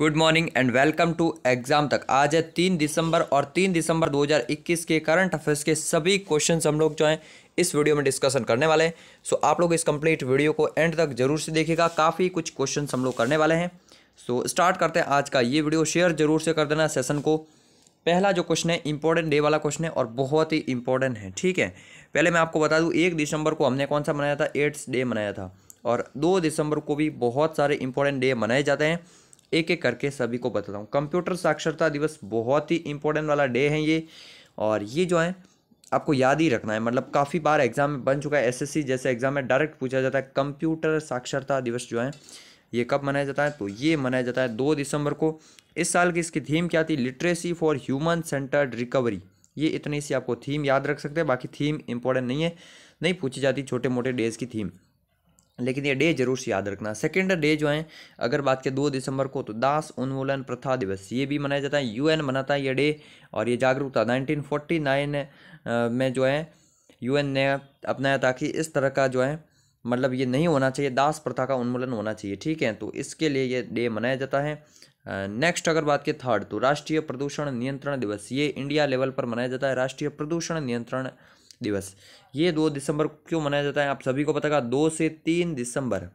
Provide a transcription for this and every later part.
good morning and welcome to exam तक आज है तीन दिसंबर और तीन दिसंबर 2021 के करंट अफेयर्स के सभी क्वेश्चन हम लोग जो हैं इस वीडियो में डिस्कशन करने वाले हैं सो so, आप लोग इस कंप्लीट वीडियो को एंड तक जरूर से देखिएगा काफ़ी कुछ क्वेश्चन हम लोग करने वाले हैं सो so, स्टार्ट करते हैं आज का ये वीडियो शेयर जरूर से कर देना सेशन को पहला जो क्वेश्चन है इंपॉर्टेंट डे वाला क्वेश्चन है और बहुत ही इंपॉर्टेंट है ठीक है पहले मैं आपको बता दूँ एक दिसंबर को हमने कौन सा मनाया था एड्स डे मनाया था और दो दिसंबर को भी बहुत सारे इंपॉर्टेंट डे मनाए जाते हैं एक एक करके सभी को बताता हूँ कंप्यूटर साक्षरता दिवस बहुत ही इंपॉर्टेंट वाला डे है ये और ये जो है आपको याद ही रखना है मतलब काफ़ी बार एग्जाम में बन चुका है एसएससी जैसे एग्जाम में डायरेक्ट पूछा जाता है कंप्यूटर साक्षरता दिवस जो है ये कब मनाया जाता है तो ये मनाया जाता है दो दिसंबर को इस साल की इसकी थीम क्या थी literacy for human centred recovery ये इतनी सी आपको थीम याद रख सकते हैं बाकी थीम इंपॉर्टेंट नहीं है नहीं पूछी जाती छोटे मोटे डेज की थीम लेकिन ये डे जरूर से याद रखना सेकेंड डे जो है अगर बात करें दो दिसंबर को तो दास उन्मूलन प्रथा दिवस ये भी मनाया जाता है यूएन मनाता है ये डे और ये जागरूकता 1949 में जो है यूएन ने अपनाया था कि इस तरह का जो है मतलब ये नहीं होना चाहिए दास प्रथा का उन्मूलन होना चाहिए ठीक है तो इसके लिए ये डे मनाया जाता है नेक्स्ट अगर बात की थर्ड तो राष्ट्रीय प्रदूषण नियंत्रण दिवस ये इंडिया लेवल पर मनाया जाता है राष्ट्रीय प्रदूषण नियंत्रण दिवस ये दो दिसंबर क्यों मनाया जाता है आप सभी को पता का दो से तीन दिसंबर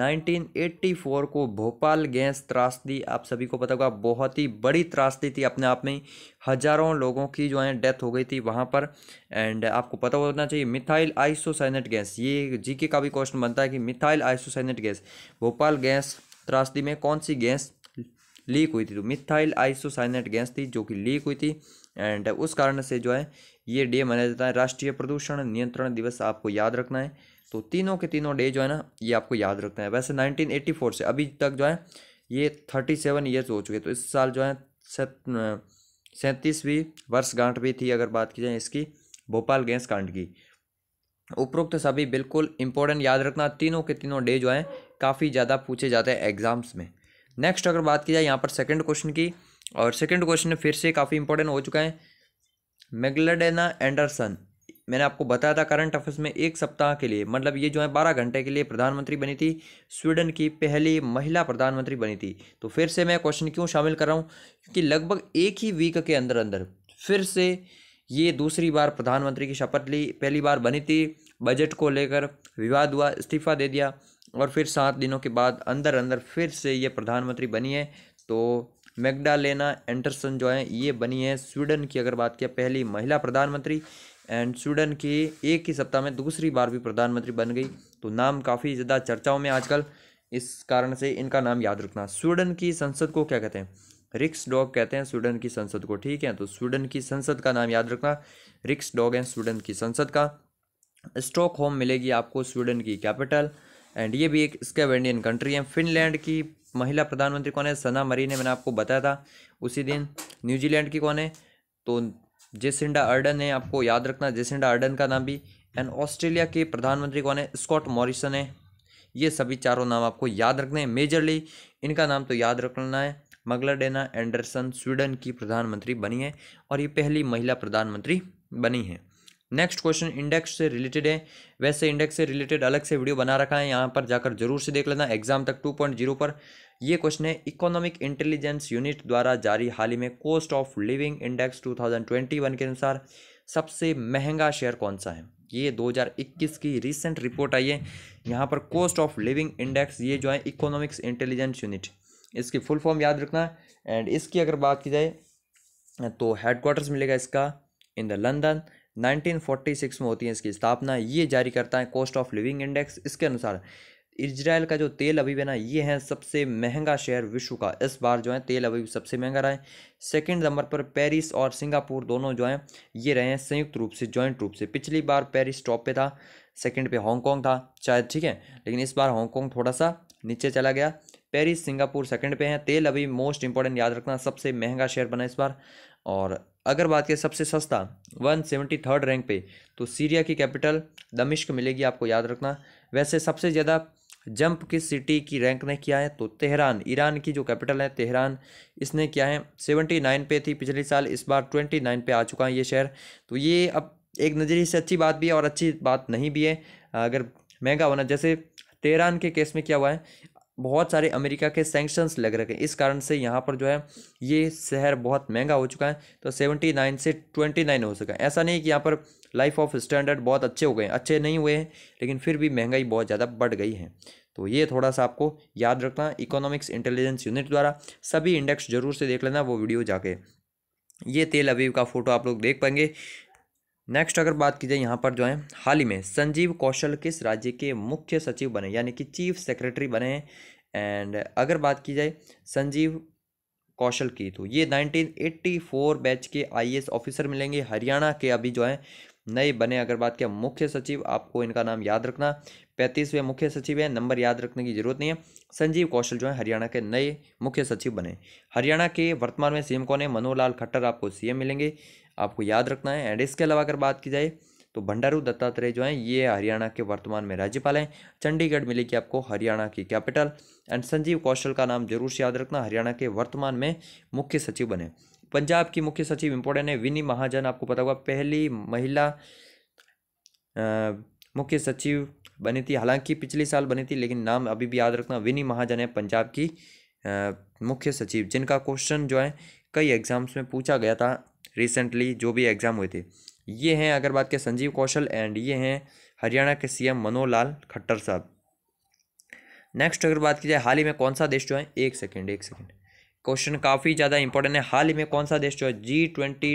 1984 को भोपाल गैस त्रासदी आप सभी को पता होगा बहुत ही बड़ी त्रासदी थी अपने आप में हजारों लोगों की जो है डेथ हो गई थी वहाँ पर एंड आपको पता होना चाहिए मिथाइल आइसोसाइनेट गैस ये जीके का भी क्वेश्चन बनता है कि methyl isocyanate gas Bhopal gas त्रासदी में कौन सी गैस लीक हुई थी तो मिथाइल आइसोसाइनेट गैस थी जो कि लीक हुई थी एंड उस कारण से जो है ये डे मनाया जाता है राष्ट्रीय प्रदूषण नियंत्रण दिवस आपको याद रखना है तो तीनों के तीनों डे जो है ना ये आपको याद रखना है वैसे 1984 से अभी तक जो है ये थर्टी सेवन ईयर्स हो चुके तो इस साल जो है सैंतीसवीं वर्षगांठ भी थी अगर बात की जाए इसकी भोपाल गैस कांड की उपरोक्त सभी बिल्कुल इंपॉर्टेंट याद रखना तीनों के तीनों डे जो हैं काफ़ी ज़्यादा पूछे जाते हैं एग्जाम्स में नेक्स्ट अगर बात की जाए यहाँ पर सेकंड क्वेश्चन की और सेकंड क्वेश्चन फिर से काफ़ी इंपॉर्टेंट हो चुका है मेगलडेना एंडरसन मैंने आपको बताया था करंट अफेयर्स में एक सप्ताह के लिए मतलब ये जो है बारह घंटे के लिए प्रधानमंत्री बनी थी स्वीडन की पहली महिला प्रधानमंत्री बनी थी तो फिर से मैं क्वेश्चन क्यों शामिल कर रहा हूँ क्योंकि लगभग एक ही वीक के अंदर अंदर फिर से ये दूसरी बार प्रधानमंत्री की शपथ ली पहली बार बनी थी बजट को लेकर विवाद हुआ इस्तीफा दे दिया और फिर सात दिनों के बाद अंदर अंदर फिर से ये प्रधानमंत्री बनी है तो मैगडालेना एंडरसन जो है ये बनी है स्वीडन की अगर बात किया पहली महिला प्रधानमंत्री एंड स्वीडन की एक ही सप्ताह में दूसरी बार भी प्रधानमंत्री बन गई तो नाम काफ़ी ज़्यादा चर्चाओं में आजकल इस कारण से इनका नाम याद रखना स्वीडन की संसद को क्या कहते हैं रिक्स डॉग कहते हैं स्वीडन की संसद को ठीक है तो स्वीडन की संसद का नाम याद रखना रिक्स डॉग है स्वीडन की संसद का स्टॉक मिलेगी आपको स्वीडन की कैपिटल एंड ये भी एक स्कैवेंडियन कंट्री है फिनलैंड की महिला प्रधानमंत्री कौन है सना मरी ने मैंने आपको बताया था उसी दिन न्यूजीलैंड की कौन है तो जेसिंडा अर्डन है आपको याद रखना जेसिंडा अर्डन का नाम भी एंड ऑस्ट्रेलिया के प्रधानमंत्री कौन है स्कॉट मॉरिसन है ये सभी चारों नाम आपको याद रखने हैं मेजरली इनका नाम तो याद रखना है मगलाडेना एंडरसन स्वीडन की प्रधानमंत्री बनी है और ये पहली महिला प्रधानमंत्री बनी है नेक्स्ट क्वेश्चन इंडेक्स से रिलेटेड है वैसे इंडेक्स से रिलेटेड अलग से वीडियो बना रखा है यहाँ पर जाकर जरूर से देख लेना एग्जाम तक जीरो पर ये क्वेश्चन है इकोनॉमिक इंटेलिजेंस यूनिट द्वारा जारी हाल ही में कॉस्ट ऑफ लिविंग इंडेक्स 2021 के अनुसार सबसे महंगा शेयर कौन सा है ये 2021 की रिसेंट रिपोर्ट आई है यहाँ पर कॉस्ट ऑफ लिविंग इंडेक्स ये जो है इकोनॉमिक्स इंटेलिजेंस यूनिट इसकी फुल फॉर्म याद रखना एंड इसकी अगर बात की जाए तो हेडक्वार्टर्स मिलेगा इसका इन द लंदन 1946 में होती है इसकी स्थापना ये जारी करता है कॉस्ट ऑफ लिविंग इंडेक्स इसके अनुसार इजराइल का जो तेल अभी है ना ये है सबसे महंगा शहर विश्व का इस बार जो है तेल अभी सबसे महंगा रहा है सेकंड नंबर पर पेरिस और सिंगापुर दोनों जो हैं ये रहे हैं संयुक्त रूप से जॉइंट रूप से पिछली बार पेरिस टॉप पे था सेकंड पे हांगकांग था शायद ठीक है लेकिन इस बार हांगकांग थोड़ा सा नीचे चला गया पेरिस सिंगापुर सेकेंड पे हैं तेल अभी मोस्ट इंपॉर्टेंट याद रखना सबसे महंगा शहर बना इस बार और अगर बात करें सबसे सस्ता वन सेवेंटी थर्ड रैंक पे तो सीरिया की कैपिटल दमिश्क मिलेगी आपको याद रखना वैसे सबसे ज़्यादा जंप किस सिटी की रैंक ने किया है तो तेहरान ईरान की जो कैपिटल है तेहरान इसने किया है सेवेंटी नाइन पे थी पिछले साल इस बार ट्वेंटी नाइन पे आ चुका है ये शहर तो ये अब एक नज़रिए से अच्छी बात भी है और अच्छी बात नहीं भी है अगर महंगा होना जैसे तेहरान के केस में क्या हुआ है बहुत सारे अमेरिका के सेंक्शंस लग रखे हैं इस कारण से यहाँ पर जो है ये शहर बहुत महंगा हो चुका है तो सेवेंटी नाइन से ट्वेंटी नाइन हो सका ऐसा नहीं कि यहाँ पर लाइफ ऑफ स्टैंडर्ड बहुत अच्छे हो गए अच्छे नहीं हुए हैं लेकिन फिर भी महंगाई बहुत ज़्यादा बढ़ गई है तो ये थोड़ा सा आपको याद रखना इकोनॉमिक्स इंटेलिजेंस यूनिट द्वारा सभी इंडेक्स जरूर से देख लेना वो वीडियो जाके ये तेल अभी का फोटो आप लोग देख पाएंगे नेक्स्ट अगर बात की जाए यहाँ पर जो है हाल ही में संजीव कौशल किस राज्य के मुख्य सचिव बने यानी कि चीफ सेक्रेटरी बने हैं एंड अगर बात की जाए संजीव कौशल की तो ये 1984 बैच के आईएएस ऑफिसर मिलेंगे हरियाणा के अभी जो है नए बने अग्रवाल के मुख्य सचिव आपको इनका नाम याद रखना पैंतीसवें मुख्य सचिव है नंबर याद रखने की जरूरत नहीं है संजीव कौशल जो है हरियाणा के नए मुख्य सचिव बने हरियाणा के वर्तमान में सीएम कौन है मनोहर लाल खट्टर आपको सीएम मिलेंगे आपको याद रखना है एंड इसके अलावा अगर बात की जाए तो भंडारू दत्तात्रेय जो हैं ये हरियाणा के वर्तमान में राज्यपाल हैं चंडीगढ़ मिलेगी आपको हरियाणा की कैपिटल एंड संजीव कौशल का नाम जरूर से याद रखना हरियाणा के वर्तमान में मुख्य सचिव बने पंजाब की मुख्य सचिव इम्पोर्टेंट है विनी महाजन आपको पता होगा पहली महिला मुख्य सचिव बनी थी हालांकि पिछले साल बनी थी लेकिन नाम अभी भी याद रखना विनी महाजन है पंजाब की मुख्य सचिव जिनका क्वेश्चन जो है कई एग्जाम्स में पूछा गया था रिसेंटली जो भी एग्ज़ाम हुए थे ये हैं अगर बात करें संजीव कौशल एंड ये हैं हरियाणा के सीएम मनोहर लाल खट्टर साहब नेक्स्ट अगर बात की जाए हाल ही में कौन सा देश जो है एक सेकेंड एक सेकेंड क्वेश्चन काफ़ी ज़्यादा इंपॉर्टेंट है हाल ही में कौन सा देश जो है जी ट्वेंटी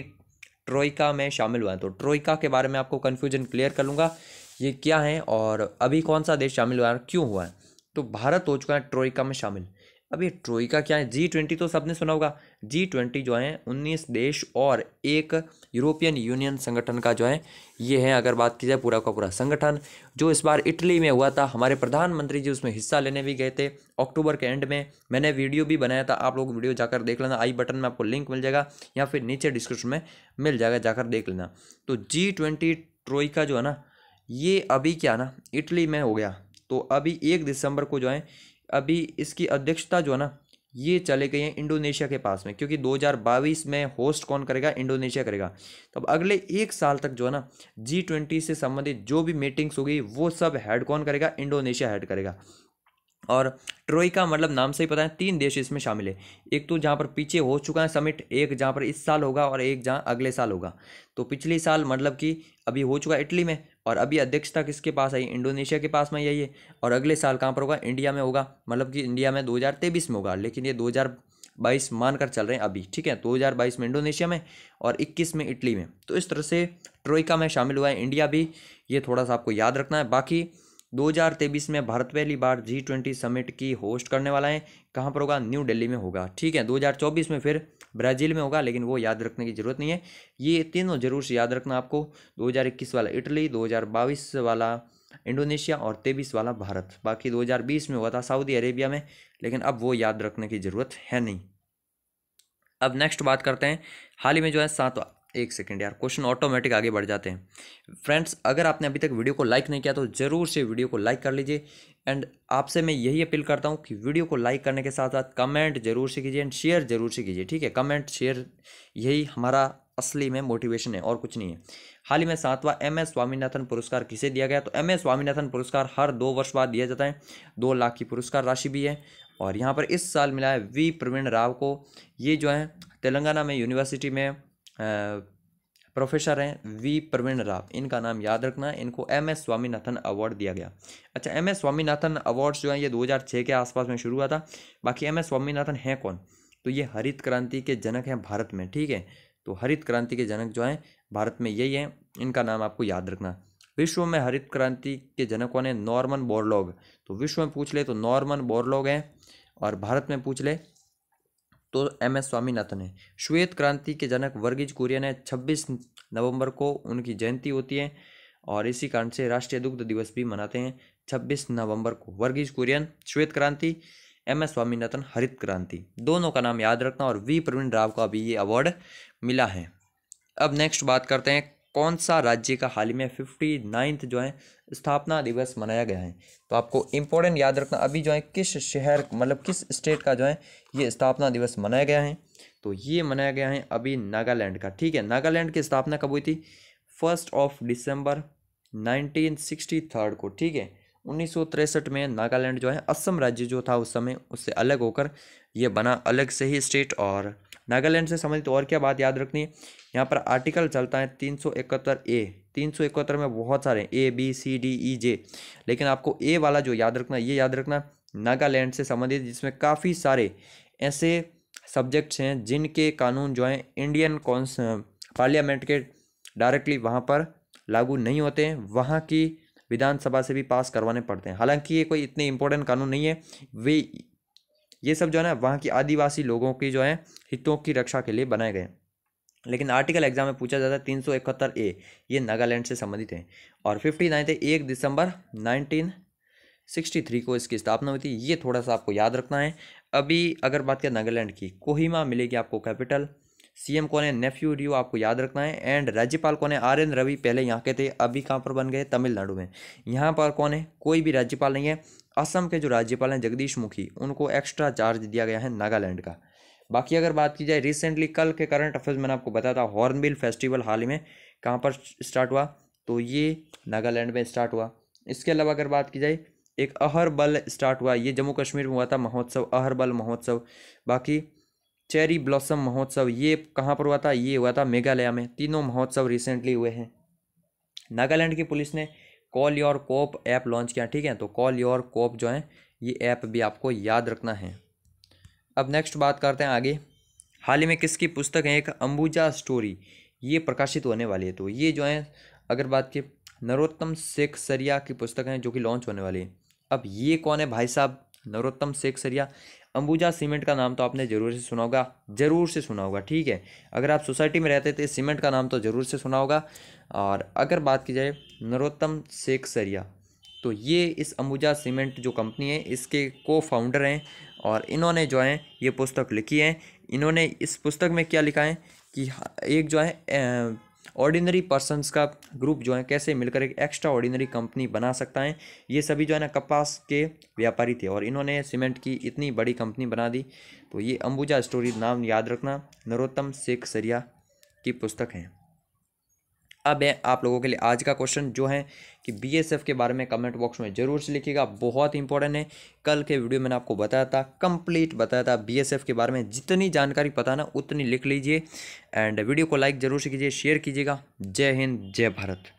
ट्रोइका में शामिल हुआ है तो ट्रोइका के बारे में आपको कन्फ्यूजन क्लियर कर लूँगा ये क्या है और अभी कौन सा देश शामिल हुआ है क्यों हुआ है तो भारत हो चुका है ट्रोइका में शामिल अब ये ट्रोई का क्या है जी ट्वेंटी तो सबने सुना होगा जी ट्वेंटी जो है उन्नीस देश और एक यूरोपियन यूनियन संगठन का जो है ये है अगर बात की जाए पूरा का पूरा संगठन जो इस बार इटली में हुआ था हमारे प्रधानमंत्री जी उसमें हिस्सा लेने भी गए थे अक्टूबर के एंड में मैंने वीडियो भी बनाया था आप लोग वीडियो जाकर देख लेना आई बटन में आपको लिंक मिल जाएगा या फिर नीचे डिस्क्रिप्शन में मिल जाएगा जाकर देख लेना तो जी ट्वेंटी ट्रोई का जो है ना ये अभी क्या ना इटली में हो गया तो अभी एक दिसंबर को जो है अभी इसकी अध्यक्षता जो है ना ये चले गए हैं इंडोनेशिया के पास में क्योंकि 2022 में होस्ट कौन करेगा इंडोनेशिया करेगा तब अगले एक साल तक जो है ना जी ट्वेंटी से संबंधित जो भी मीटिंग्स होगी वो सब हेड कौन करेगा इंडोनेशिया हेड करेगा और ट्रोइका मतलब नाम से ही पता है तीन देश इसमें शामिल है एक तो जहाँ पर पीछे हो चुका है समिट एक जहाँ पर इस साल होगा और एक जहाँ अगले साल होगा तो पिछले साल मतलब कि अभी हो चुका है इटली में और अभी अध्यक्षता किसके पास आई इंडोनेशिया के पास में यही है और अगले साल कहाँ पर होगा इंडिया में होगा मतलब कि इंडिया में दो में होगा लेकिन ये दो बाईस मानकर चल रहे हैं अभी ठीक है दो हज़ार बाईस में इंडोनेशिया में और इक्कीस में इटली में तो इस तरह से ट्रोइका में शामिल हुआ है इंडिया भी ये थोड़ा सा आपको याद रखना है बाकी 2023 में भारत पहली बार जी ट्वेंटी समिट की होस्ट करने वाला है कहाँ पर होगा न्यू दिल्ली में होगा ठीक है 2024 में फिर ब्राज़ील में होगा लेकिन वो याद रखने की ज़रूरत नहीं है ये तीनों जरूर से याद रखना आपको 2021 वाला इटली 2022 वाला इंडोनेशिया और तेईस वाला भारत बाकी 2020 में हुआ था सऊदी अरेबिया में लेकिन अब वो याद रखने की ज़रूरत है नहीं अब नेक्स्ट बात करते हैं हाल ही में जो है सातवा एक सेकेंड यार क्वेश्चन ऑटोमेटिक आगे बढ़ जाते हैं फ्रेंड्स अगर आपने अभी तक वीडियो को लाइक नहीं किया तो ज़रूर से वीडियो को लाइक कर लीजिए एंड आपसे मैं यही अपील करता हूँ कि वीडियो को लाइक करने के साथ साथ कमेंट जरूर से कीजिए एंड शेयर जरूर से कीजिए ठीक है कमेंट शेयर यही हमारा असली में मोटिवेशन है और कुछ नहीं है हाल ही में सातवां एम एस स्वामीनाथन पुरस्कार किसे दिया गया तो एम एस स्वामीनाथन पुरस्कार हर दो वर्ष बाद दिया जाता है दो लाख की पुरस्कार राशि भी है और यहाँ पर इस साल मिला है वी प्रवीण राव को ये जो है तेलंगाना में यूनिवर्सिटी में प्रोफेसर हैं वी प्रवीण राव इनका नाम याद रखना इनको एम एस स्वामीनाथन अवार्ड दिया गया अच्छा एम एस स्वामीनाथन अवार्ड जो हैं ये 2006 के आसपास में शुरू हुआ था बाकी एम एस स्वामीनाथन हैं कौन तो ये हरित क्रांति के जनक हैं भारत में ठीक है तो हरित क्रांति के जनक जो हैं भारत में यही हैं इनका नाम आपको याद रखना विश्व में हरित क्रांति के जनक कौन है नॉर्मन बोरलॉग तो विश्व में पूछ ले तो नॉर्मन बोरलॉग हैं और भारत में पूछ ले तो एम एस स्वामीनाथन है श्वेत क्रांति के जनक वर्गीज कुरियन है छब्बीस नवंबर को उनकी जयंती होती है और इसी कारण से राष्ट्रीय दुग्ध दिवस भी मनाते हैं छब्बीस नवंबर को वर्गीज कुरियन श्वेत क्रांति एम एस स्वामीनाथन हरित क्रांति दोनों का नाम याद रखना और वी प्रवीण राव का भी ये अवार्ड मिला है अब नेक्स्ट बात करते हैं कौन सा राज्य का हाल ही में फिफ्टी नाइन्थ जो है स्थापना दिवस मनाया गया है तो आपको इम्पोर्टेंट याद रखना अभी जो है किस शहर मतलब किस स्टेट का जो है ये स्थापना दिवस मनाया गया है तो ये मनाया गया है अभी नागालैंड का ठीक है नागालैंड की स्थापना कब हुई थी first of December nineteen sixty third को ठीक है उन्नीस सौ तिरसठ में नागालैंड जो है असम राज्य जो था उस समय उससे अलग होकर ये बना अलग से ही स्टेट और नागालैंड से संबंधित तो और क्या बात याद रखनी है यहाँ पर आर्टिकल चलता है तीन सौ इकहत्तर ए तीन सौ इकहत्तर में बहुत सारे A B C D E जे लेकिन आपको ए वाला जो याद रखना ये याद रखना नागालैंड से संबंधित जिसमें काफ़ी सारे ऐसे सब्जेक्ट्स हैं जिनके कानून जो हैं इंडियन कॉन्स पार्लियामेंट के डायरेक्टली वहाँ पर लागू नहीं होते हैं वहाँ की विधानसभा से भी पास करवाने पड़ते हैं हालांकि ये कोई इतने इम्पोर्टेंट कानून नहीं है वे ये सब जो है ना वहाँ की आदिवासी लोगों की जो है हितों की रक्षा के लिए बनाए गए हैं लेकिन आर्टिकल एग्जाम में पूछा जाता है तीन सौ इकहत्तर ए ये नागालैंड से संबंधित है और फिफ्टी नाइन्थ एक दिसंबर नाइनटीन सिक्सटी थ्री को इसकी स्थापना हुई थी ये थोड़ा सा आपको याद रखना है अभी अगर बात करें नागालैंड की कोहिमा मिलेगी आपको कैपिटल सीएम कौन है नेफ्यू रियो आपको याद रखना है एंड राज्यपाल कौन है आर एन रवि पहले यहाँ के थे अभी कहाँ पर बन गए तमिलनाडु में यहाँ पर कौन है कोई भी राज्यपाल नहीं है असम के जो राज्यपाल हैं जगदीश मुखी उनको एक्स्ट्रा चार्ज दिया गया है नागालैंड का बाकी अगर बात की जाए रिसेंटली कल के करंट अफेयर्स मैंने आपको बताया था हॉर्नबिल फेस्टिवल हाल ही में कहाँ पर स्टार्ट हुआ तो ये नागालैंड में स्टार्ट हुआ इसके अलावा अगर बात की जाए एक अहरबल स्टार्ट हुआ ये जम्मू कश्मीर में हुआ था महोत्सव अहरबल महोत्सव बाकी चेरी ब्लॉसम महोत्सव ये कहाँ पर हुआ था ये हुआ था मेघालय में तीनों महोत्सव रिसेंटली हुए हैं नागालैंड की पुलिस ने call your cop app launch किया ठीक है तो कॉल योर कोप जो है ये ऐप भी आपको याद रखना है अब नेक्स्ट बात करते हैं आगे हाल ही में किसकी पुस्तक है एक अंबुजा स्टोरी ये प्रकाशित होने वाली है तो ये जो है अगर बात की नरोत्तम शेख सरिया की पुस्तक हैं जो कि लॉन्च होने वाली है अब ये कौन है भाई साहब नरोत्तम शेख सरिया अंबुजा सीमेंट का नाम तो आपने ज़रूर से सुना होगा ज़रूर से सुना होगा ठीक है अगर आप सोसाइटी में रहते थे तो सीमेंट का नाम तो ज़रूर से सुना होगा और अगर बात की जाए नरोत्तम शेख सरिया तो ये इस अंबुजा सीमेंट जो कंपनी है इसके को फाउंडर हैं और इन्होंने जो है ये पुस्तक लिखी है इन्होंने इस पुस्तक में क्या लिखा है कि एक जो है ऑर्डिनरी पर्सनस का ग्रुप जो है कैसे मिलकर एक एक्स्ट्रा ऑर्डिनरी कंपनी बना सकता है ये सभी जो है ना कपास के व्यापारी थे और इन्होंने सीमेंट की इतनी बड़ी कंपनी बना दी तो ये अंबुजा स्टोरी नाम याद रखना नरोत्तम शेख सरिया की पुस्तक है अब है आप लोगों के लिए आज का क्वेश्चन जो है कि बीएसएफ के बारे में कमेंट बॉक्स में जरूर से लिखिएगा बहुत इंपॉर्टेंट है कल के वीडियो मैंने आपको बताया था कंप्लीट बताया था बीएसएफ के बारे में जितनी जानकारी पता ना उतनी लिख लीजिए एंड वीडियो को लाइक जरूर से कीजिए शेयर कीजिएगा जय हिंद जय भारत